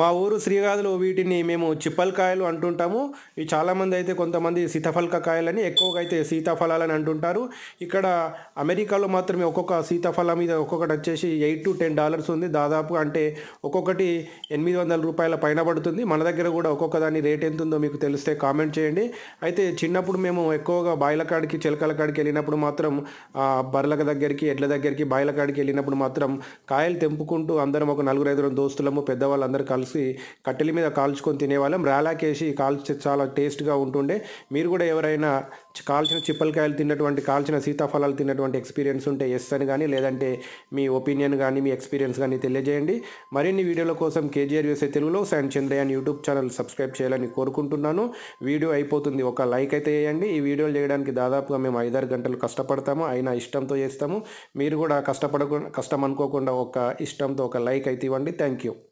మా ఊరు శ్రీగాదులు వీటిని మేము చిప్పలకాయలు అంటుంటాము ఇవి చాలామంది అయితే కొంతమంది సీతాఫలక కాయలని ఎక్కువగా అయితే సీతాఫలాలని అంటుంటారు ఇక్కడ అమెరికాలో మాత్రమే ఒక్కొక్క సీతాఫలం మీద ఒక్కొక్కటి వచ్చేసి ఎయిట్ టు టెన్ డాలర్స్ ఉంది దాదాపు అంటే ఒక్కొక్కటి ఎనిమిది వందల రూపాయల పైన పడుతుంది మన దగ్గర కూడా ఒక్కొక్క దాని రేట్ ఎంత ఉందో మీకు తెలిస్తే కామెంట్ చేయండి అయితే చిన్నప్పుడు మేము ఎక్కువగా బాయిలకాడికి చిలకల కాడికి వెళ్ళినప్పుడు మాత్రం బర్రెల దగ్గరికి ఎడ్ల దగ్గరికి బాయిలకాడికి వెళ్ళినప్పుడు మాత్రం కాయలు తెంపుకుంటూ అందరం ఒక నలుగురు ఐదు దోస్తులము పెద్దవాళ్ళు అందరూ కలిసి కలిసి కట్టెల మీద కాల్చుకొని తినేవాళ్ళం రాలాకేసి కాల్చి చాలా టేస్ట్గా ఉంటుండే మీరు కూడా ఎవరైనా కాల్చిన చిప్పలకాయలు తిన్నటువంటి కాల్చిన సీతాఫలాలు తిన్నటువంటి ఎక్స్పీరియన్స్ ఉంటే ఎస్ అని కానీ లేదంటే మీ ఒపీనియన్ కానీ మీ ఎక్స్పీరియన్స్ కానీ తెలియజేయండి మరిన్ని వీడియోల కోసం కేజీఆర్ యూఎస్ఏ తెలుగులో సైన్ చంద్రయాన్ యూట్యూబ్ ఛానల్ సబ్స్క్రైబ్ చేయాలని కోరుకుంటున్నాను వీడియో అయిపోతుంది ఒక లైక్ అయితే వేయండి ఈ వీడియోలు చేయడానికి దాదాపుగా మేము ఐదారు గంటలు కష్టపడతాము అయినా ఇష్టంతో చేస్తాము మీరు కూడా కష్టపడకుండా కష్టం అనుకోకుండా ఒక ఇష్టంతో ఒక లైక్ అయితే ఇవ్వండి థ్యాంక్ యూ